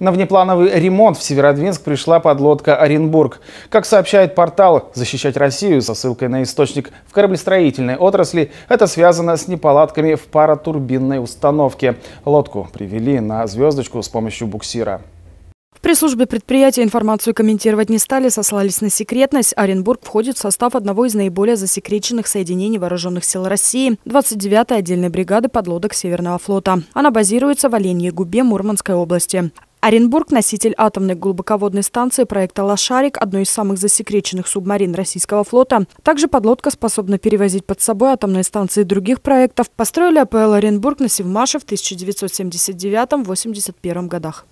На внеплановый ремонт в Северодвинск пришла подлодка «Оренбург». Как сообщает портал «Защищать Россию» со ссылкой на источник в кораблестроительной отрасли, это связано с неполадками в паротурбинной установке. Лодку привели на звездочку с помощью буксира. В пресс-службе предприятия информацию комментировать не стали, сослались на секретность. Оренбург входит в состав одного из наиболее засекреченных соединений вооруженных сил России – 29-й отдельной бригады подлодок Северного флота. Она базируется в Оленьей губе Мурманской области. Оренбург – носитель атомной глубоководной станции проекта «Лошарик», одной из самых засекреченных субмарин российского флота. Также подлодка способна перевозить под собой атомные станции других проектов. Построили АПЛ «Оренбург» на Севмаше в 1979-81 годах.